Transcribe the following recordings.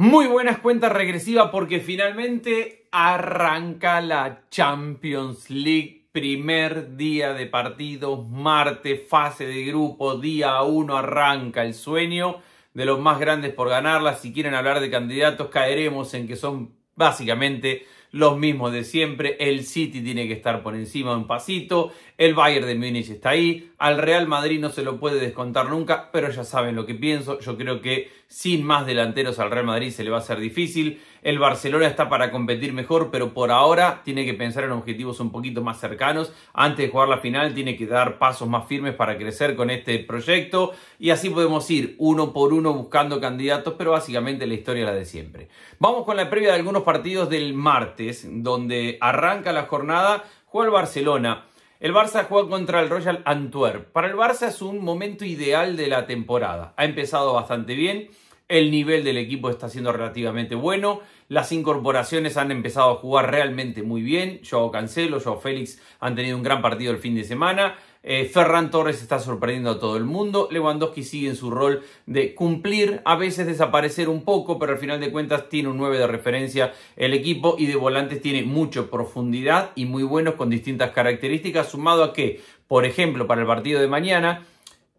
Muy buenas cuentas regresivas porque finalmente arranca la Champions League. Primer día de partidos, martes, fase de grupo, día uno, arranca el sueño de los más grandes por ganarla. Si quieren hablar de candidatos caeremos en que son básicamente los mismos de siempre. El City tiene que estar por encima de un pasito el Bayern de Múnich está ahí, al Real Madrid no se lo puede descontar nunca, pero ya saben lo que pienso, yo creo que sin más delanteros al Real Madrid se le va a ser difícil, el Barcelona está para competir mejor, pero por ahora tiene que pensar en objetivos un poquito más cercanos, antes de jugar la final tiene que dar pasos más firmes para crecer con este proyecto y así podemos ir uno por uno buscando candidatos, pero básicamente la historia es la de siempre. Vamos con la previa de algunos partidos del martes, donde arranca la jornada, juega el Barcelona. El Barça juega contra el Royal Antwerp. Para el Barça es un momento ideal de la temporada. Ha empezado bastante bien, el nivel del equipo está siendo relativamente bueno, las incorporaciones han empezado a jugar realmente muy bien. Joao Cancelo, Joao Félix han tenido un gran partido el fin de semana. Eh, Ferran Torres está sorprendiendo a todo el mundo. Lewandowski sigue en su rol de cumplir, a veces desaparecer un poco, pero al final de cuentas tiene un 9 de referencia el equipo y de volantes tiene mucha profundidad y muy buenos con distintas características, sumado a que, por ejemplo, para el partido de mañana,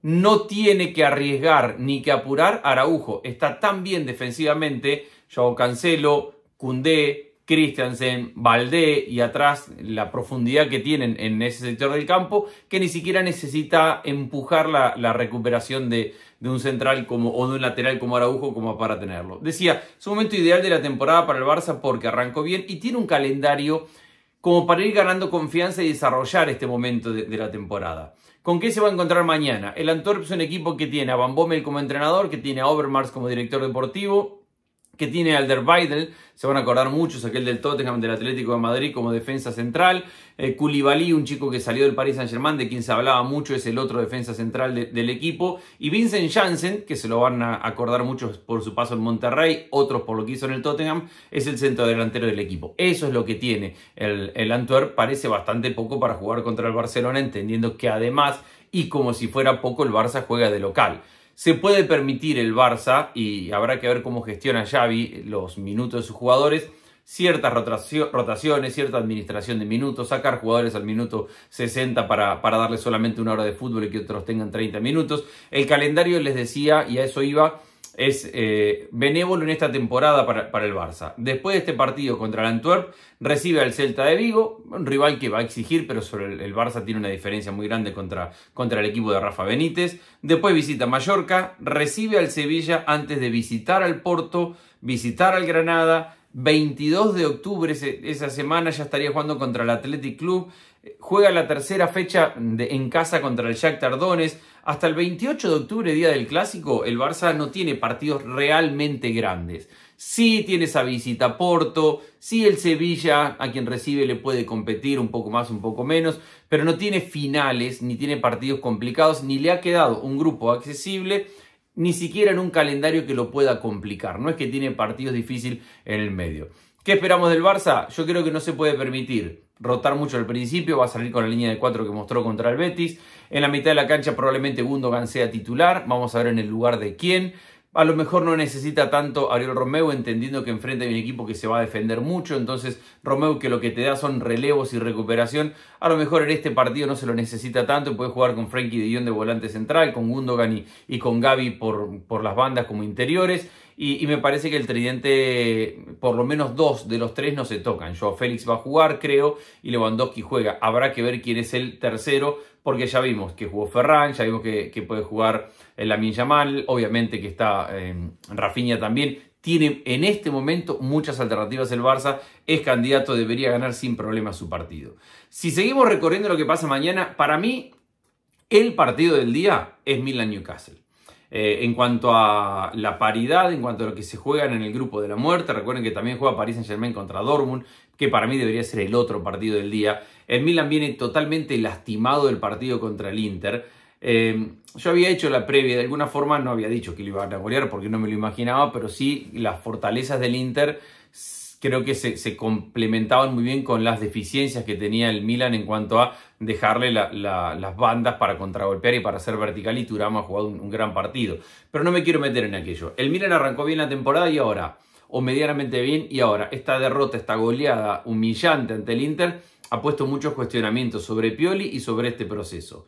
no tiene que arriesgar ni que apurar Araujo. Está tan bien defensivamente, Yo Cancelo, Cundé, Christiansen, Valdé y atrás la profundidad que tienen en ese sector del campo, que ni siquiera necesita empujar la, recuperación de, un central como, o de un lateral como Araujo como para tenerlo. Decía, es un momento ideal de la temporada para el Barça porque arrancó bien y tiene un calendario como para ir ganando confianza y desarrollar este momento de, la temporada. ¿Con qué se va a encontrar mañana? El Antwerp es un equipo que tiene a Van Bommel como entrenador, que tiene a Overmars como director deportivo, que tiene Alderweireld, se van a acordar muchos, aquel del Tottenham, del Atlético de Madrid como defensa central, eh, un chico que salió del Paris Saint Germain, de quien se hablaba mucho, es el otro defensa central del equipo, y Vincent Janssen, que se lo van a acordar muchos por su paso en Monterrey, otros por lo que hizo en el Tottenham, es el centro delantero del equipo. Eso es lo que tiene el, el Antwerp, parece bastante poco para jugar contra el Barcelona, entendiendo que además, y como si fuera poco, el Barça juega de local se puede permitir el Barça, y habrá que ver cómo gestiona Xavi los minutos de sus jugadores, ciertas rotaciones, cierta administración de minutos, sacar jugadores al minuto 60 para, para darles solamente una hora de fútbol y que otros tengan 30 minutos. El calendario, les decía, y a eso iba, es eh, benévolo en esta temporada para, el Barça. Después de este partido contra el Antwerp, recibe al Celta de Vigo, un rival que va a exigir, pero sobre el, Barça tiene una diferencia muy grande contra, contra, el equipo de Rafa Benítez. Después visita Mallorca, recibe al Sevilla antes de visitar al Porto, visitar al Granada. 22 de octubre, esa semana, ya estaría jugando contra el Athletic Club. Juega la tercera fecha en casa contra el Jack Tardones. Hasta el 28 de octubre, día del clásico, el Barça no tiene partidos realmente grandes. Sí tiene esa visita a Porto, sí el Sevilla a quien recibe le puede competir un poco más, un poco menos, pero no tiene finales, ni tiene partidos complicados, ni le ha quedado un grupo accesible ni siquiera en un calendario que lo pueda complicar. No es que tiene partidos difíciles en el medio. ¿Qué esperamos del Barça? Yo creo que no se puede permitir rotar mucho al principio, va a salir con la línea de 4 que mostró contra el Betis. En la mitad de la cancha probablemente Gundogan sea titular, vamos a ver en el lugar de quién. A lo mejor no necesita tanto Ariel Romeo, entendiendo que enfrente hay un equipo que se va a defender mucho. Entonces, Romeo, que lo que te da son relevos y recuperación, a lo mejor en este partido no se lo necesita tanto. puede jugar con Frankie de Guión de volante central, con Gundogan y, y con Gaby por las bandas como interiores. Y, me parece que el tridente, por lo menos dos de los tres no se tocan. Yo, Félix va a jugar, creo, y Lewandowski juega. Habrá que ver quién es el tercero, porque ya vimos que jugó Ferran, ya vimos que, puede jugar eh, la Yamal, obviamente que está eh, Rafinha también. Tiene en este momento muchas alternativas el Barça, es candidato, debería ganar sin problema su partido. Si seguimos recorriendo lo que pasa mañana, para mí el partido del día es Milan-Newcastle. Eh, en cuanto a la paridad, en cuanto a lo que se juegan en el grupo de la muerte, recuerden que también juega Paris Saint Germain contra Dortmund, que para mí debería ser el otro partido del día. El Milan viene totalmente lastimado del partido contra el Inter. Eh, yo había hecho la previa, de alguna forma no había dicho que lo iban a golear porque no me lo imaginaba, pero sí las fortalezas del Inter creo que se, complementaban muy bien con las deficiencias que tenía el Milan en cuanto a dejarle las bandas para contragolpear y para ser vertical y Turama ha jugado un, gran partido. Pero no me quiero meter en aquello. El Milan arrancó bien la temporada y ahora, o medianamente bien y ahora, esta derrota, esta goleada humillante ante el Inter ha puesto muchos cuestionamientos sobre Pioli y sobre este proceso.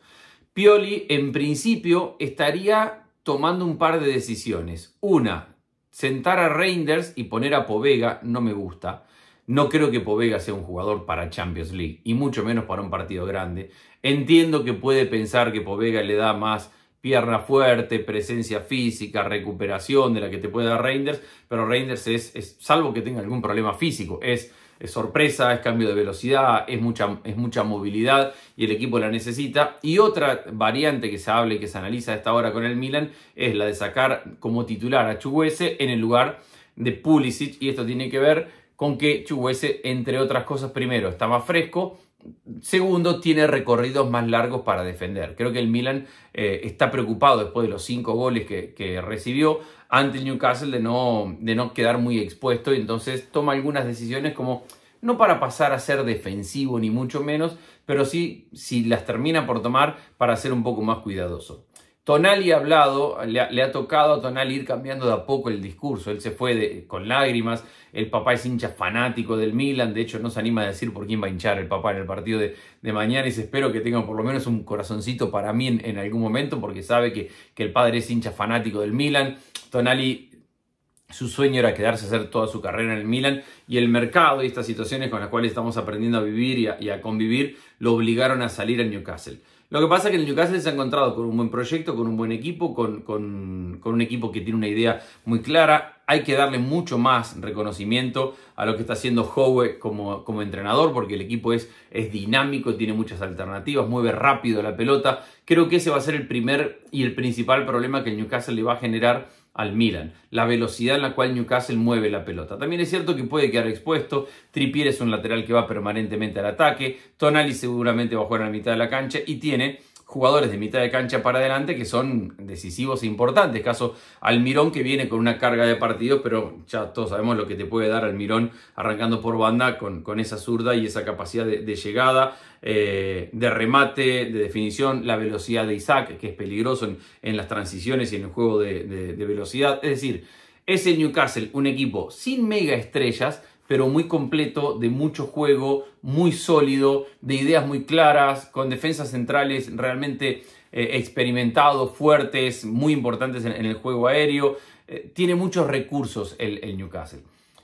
Pioli en principio estaría tomando un par de decisiones. Una, Sentar a Reinders y poner a Povega no me gusta. No creo que Povega sea un jugador para Champions League y mucho menos para un partido grande. Entiendo que puede pensar que Povega le da más pierna fuerte, presencia física, recuperación de la que te puede dar Reinders, pero Reinders es, es salvo que tenga algún problema físico, es es sorpresa, es cambio de velocidad, es mucha, es mucha movilidad y el equipo la necesita. Y otra variante que se habla y que se analiza a esta hora con el Milan es la de sacar como titular a Chuguese en el lugar de Pulisic y esto tiene que ver con que Chuguese, entre otras cosas, primero está más fresco, Segundo, tiene recorridos más largos para defender. Creo que el Milan eh, está preocupado después de los cinco goles que, recibió ante el Newcastle de no, de no quedar muy expuesto y entonces toma algunas decisiones como no para pasar a ser defensivo ni mucho menos, pero sí si las termina por tomar para ser un poco más cuidadoso. Tonali ha hablado, le ha, tocado a Tonali ir cambiando de a poco el discurso. Él se fue con lágrimas, el papá es hincha fanático del Milan, de hecho no se anima a decir por quién va a hinchar el papá en el partido de, mañana y espero que tenga por lo menos un corazoncito para mí en, algún momento porque sabe que, el padre es hincha fanático del Milan. Tonali, su sueño era quedarse a hacer toda su carrera en el Milan y el mercado y estas situaciones con las cuales estamos aprendiendo a vivir y a, y a convivir lo obligaron a salir al Newcastle. Lo que pasa es que el Newcastle se ha encontrado con un buen proyecto, con un buen equipo, con, un equipo que tiene una idea muy clara. Hay que darle mucho más reconocimiento a lo que está haciendo Howe como, entrenador, porque el equipo es, es dinámico, tiene muchas alternativas, mueve rápido la pelota. Creo que ese va a ser el primer y el principal problema que el Newcastle le va a generar al Milan, la velocidad en la cual Newcastle mueve la pelota. También es cierto que puede quedar expuesto, Trippier es un lateral que va permanentemente al ataque, Tonali seguramente va a jugar a la mitad de la cancha y tiene jugadores de mitad de cancha para adelante que son decisivos e importantes. Caso Almirón que viene con una carga de partidos, pero ya todos sabemos lo que te puede dar Almirón arrancando por banda con, con esa zurda y esa capacidad de, llegada, eh, de remate, de definición, la velocidad de Isaac, que es peligroso en, las transiciones y en el juego de, de velocidad. Es decir, es el Newcastle, un equipo sin mega estrellas, pero muy completo, de mucho juego, muy sólido, de ideas muy claras, con defensas centrales realmente eh, experimentados, fuertes, muy importantes en, el juego aéreo. Eh, tiene muchos recursos el, Newcastle.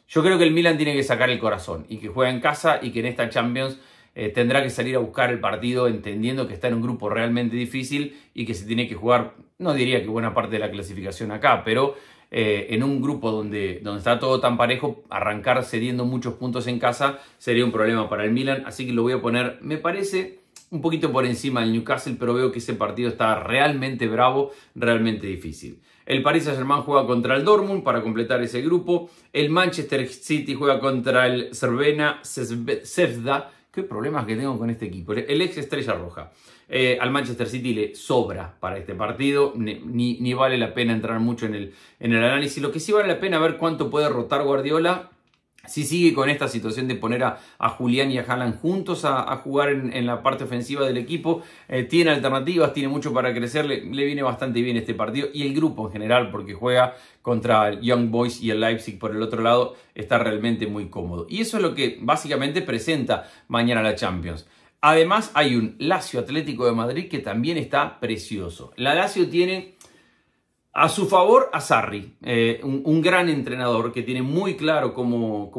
Yo creo que el Milan tiene que sacar el corazón y que juega en casa y que en esta Champions eh, tendrá que salir a buscar el partido entendiendo que está en un grupo realmente difícil y que se tiene que jugar, no diría que buena parte de la clasificación acá, pero eh, en un grupo donde, está todo tan parejo, arrancar cediendo muchos puntos en casa sería un problema para el Milan. Así que lo voy a poner, me parece, un poquito por encima del Newcastle, pero veo que ese partido está realmente bravo, realmente difícil. El Paris Saint-Germain juega contra el Dortmund para completar ese grupo. El Manchester City juega contra el Cervena Sevda. Qué problemas que tengo con este equipo. El ex Estrella Roja. Eh, al Manchester City le sobra para este partido, ni, vale la pena entrar mucho en el, análisis. Lo que sí vale la pena ver cuánto puede rotar Guardiola si sigue con esta situación de poner a, Julián y a Haaland juntos a, jugar en, la parte ofensiva del equipo, eh, tiene alternativas, tiene mucho para crecer, le, le, viene bastante bien este partido y el grupo en general, porque juega contra el Young Boys y el Leipzig por el otro lado, está realmente muy cómodo. Y eso es lo que básicamente presenta mañana la Champions. Además hay un Lazio Atlético de Madrid que también está precioso. La Lazio tiene a su favor, a Sarri, eh, un, gran entrenador que tiene muy claro cómo,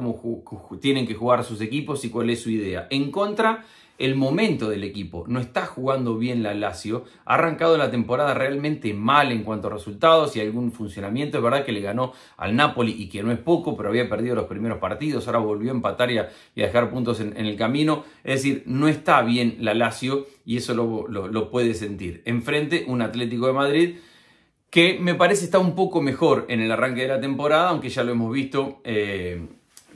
tienen que jugar sus equipos y cuál es su idea. En contra, el momento del equipo. No está jugando bien la Lazio. Ha arrancado la temporada realmente mal en cuanto a resultados y algún funcionamiento. Es verdad que le ganó al Napoli y que no es poco, pero había perdido los primeros partidos. Ahora volvió a empatar y a, dejar puntos en, el camino. Es decir, no está bien la Lazio y eso lo puede sentir. Enfrente, un Atlético de Madrid que me parece está un poco mejor en el arranque de la temporada, aunque ya lo hemos visto, eh,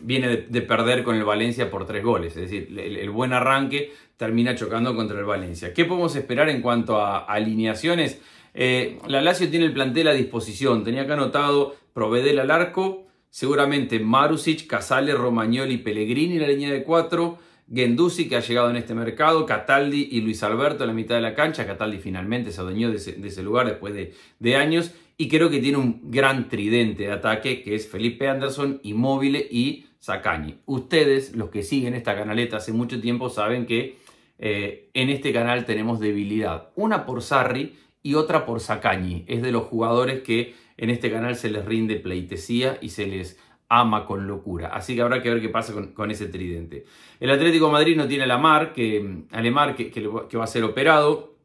viene de, perder con el Valencia por tres goles, es decir, el, buen arranque termina chocando contra el Valencia. ¿Qué podemos esperar en cuanto a, alineaciones? Eh, la Lazio tiene el plantel a disposición, tenía que anotado Provedel al arco, seguramente Marusic, Casale, Romagnoli, Pellegrini en la línea de cuatro, Genduzzi que ha llegado en este mercado, Cataldi y Luis Alberto en la mitad de la cancha. Cataldi finalmente se adueñó de ese, lugar después de, años. Y creo que tiene un gran tridente de ataque, que es Felipe Anderson, Immobile y Sacani. Ustedes, los que siguen esta canaleta hace mucho tiempo, saben que eh, en este canal tenemos debilidad. Una por Sarri y otra por Sacani. Es de los jugadores que en este canal se les rinde pleitesía y se les ama con locura. Así que habrá que ver qué pasa con, ese tridente. El Atlético Madrid no tiene a Lamar, que, mm, que, va a ser operado.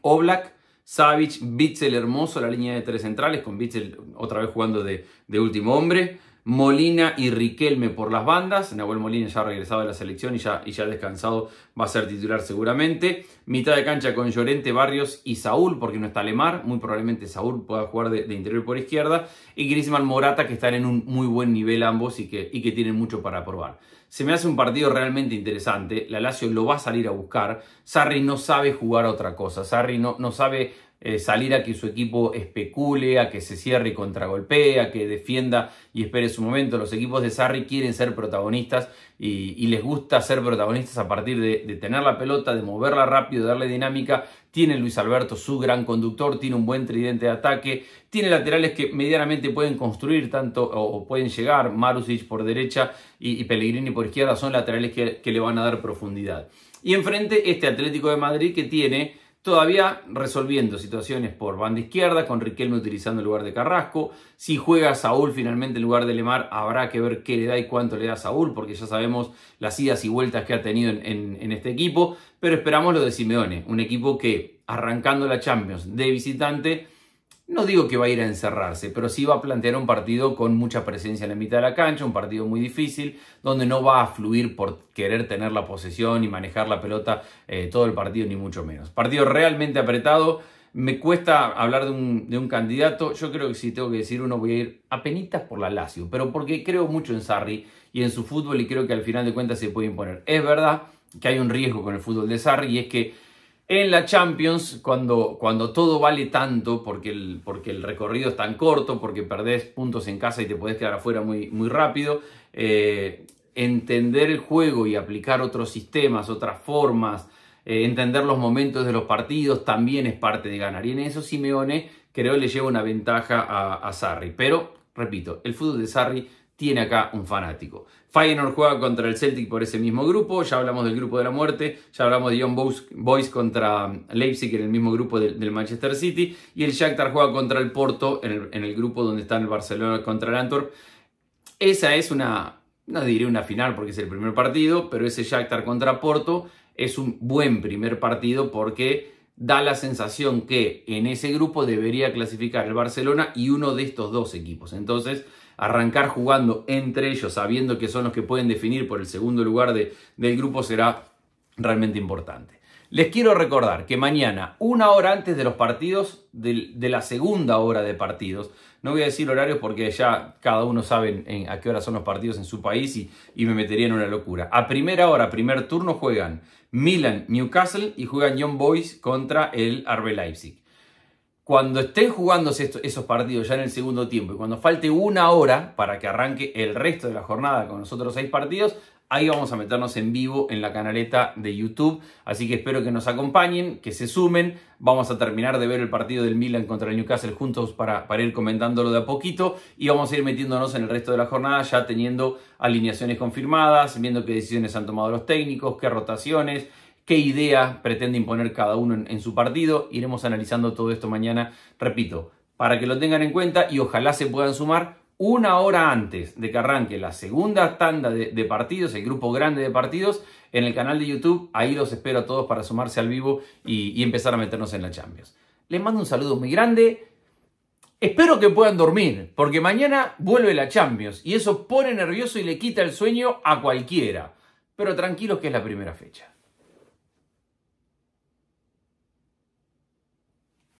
Oblak, Savic, Bitzel hermoso, la línea de tres centrales, con Bitzel otra vez jugando de, de último hombre. Molina y Riquelme por las bandas. Nahuel Molina ya ha regresado de la selección y ya, y ya descansado va a ser titular seguramente. Mitad de cancha con Llorente, Barrios y Saúl, porque no está Lemar. Muy probablemente Saúl pueda jugar de, interior por izquierda. Y Grisman Morata, que están en un muy buen nivel ambos y que, tienen mucho para probar. Se me hace un partido realmente interesante. La Lazio lo va a salir a buscar. Sarri no sabe jugar a otra cosa. Sarri no sabe eh, salir a que su equipo especule, a que se cierre y contragolpee, a que defienda y espere su momento. Los equipos de Sarri quieren ser protagonistas y, les gusta ser protagonistas a partir de, tener la pelota, de moverla rápido, de darle dinámica. Tiene Luis Alberto su gran conductor, tiene un buen tridente de ataque, tiene laterales que medianamente pueden construir tanto o pueden llegar. Marusic por derecha y, Pellegrini por izquierda son laterales que le van a dar profundidad. Y enfrente este Atlético de Madrid que tiene todavía resolviendo situaciones por banda izquierda, con Riquelme utilizando el lugar de Carrasco. Si juega Saúl finalmente en lugar de Lemar, habrá que ver qué le da y cuánto le da Saúl, porque ya sabemos las idas y vueltas que ha tenido en, en este equipo. Pero esperamos lo de Simeone, un equipo que arrancando la Champions de visitante no digo que va a ir a encerrarse, pero sí va a plantear un partido con mucha presencia en la mitad de la cancha, un partido muy difícil, donde no va a fluir por querer tener la posesión y manejar la pelota eh, todo el partido, ni mucho menos. Partido realmente apretado. Me cuesta hablar de un, de un, candidato. Yo creo que si tengo que decir uno, voy a ir penitas por la Lazio, pero porque creo mucho en Sarri y en su fútbol y creo que al final de cuentas se puede imponer. Es verdad que hay un riesgo con el fútbol de Sarri y es que en la Champions, cuando, cuando todo vale tanto, porque el, porque el recorrido es tan corto, porque perdés puntos en casa y te podés quedar afuera muy, muy rápido, eh, entender el juego y aplicar otros sistemas, otras formas, eh, entender los momentos de los partidos también es parte de ganar. Y en eso Simeone creo le lleva una ventaja a Sarri. Pero, repito, el fútbol de Sarri tiene acá un fanático. Feyenoord juega contra el Celtic por ese mismo grupo, ya hablamos del grupo de la muerte, ya hablamos de John Boyce contra Leipzig en el mismo grupo del, Manchester City, y el Shakhtar juega contra el Porto en el, grupo donde está el Barcelona contra el Antwerp. Esa es una, no diré una final porque es el primer partido, pero ese Shakhtar contra Porto es un buen primer partido porque da la sensación que en ese grupo debería clasificar el Barcelona y uno de estos dos equipos. Entonces, arrancar jugando entre ellos, sabiendo que son los que pueden definir por el segundo lugar del grupo, será realmente importante. Les quiero recordar que mañana, una hora antes de los partidos, de, la segunda hora de partidos, no voy a decir horarios porque ya cada uno sabe a qué hora son los partidos en su país y, y, me metería en una locura. A primera hora, primer turno, juegan Milan, Newcastle y juegan Young Boys contra el RB Leipzig cuando estén jugándose esos partidos ya en el segundo tiempo y cuando falte una hora para que arranque el resto de la jornada con los otros seis partidos, ahí vamos a meternos en vivo en la canaleta de YouTube. Así que espero que nos acompañen, que se sumen. Vamos a terminar de ver el partido del Milan contra el Newcastle juntos para, para ir comentándolo de a poquito y vamos a ir metiéndonos en el resto de la jornada ya teniendo alineaciones confirmadas, viendo qué decisiones han tomado los técnicos, qué rotaciones qué idea pretende imponer cada uno en, su partido. Iremos analizando todo esto mañana, repito, para que lo tengan en cuenta y ojalá se puedan sumar una hora antes de que arranque la segunda tanda de, partidos, el grupo grande de partidos, en el canal de YouTube. Ahí los espero a todos para sumarse al vivo y, y, empezar a meternos en la Champions. Les mando un saludo muy grande. Espero que puedan dormir, porque mañana vuelve la Champions y eso pone nervioso y le quita el sueño a cualquiera. Pero tranquilos que es la primera fecha.